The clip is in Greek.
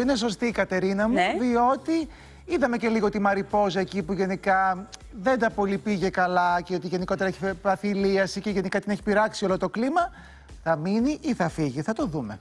είναι σωστή η Κατερίνα μου, ναι. διότι είδαμε και λίγο τη Μαριπόζα εκεί που γενικά δεν τα πολύ πήγε καλά και ότι γενικότερα έχει πάθει και γενικά την έχει πειράξει όλο το κλίμα. Θα μείνει ή θα φύγει, θα το δούμε.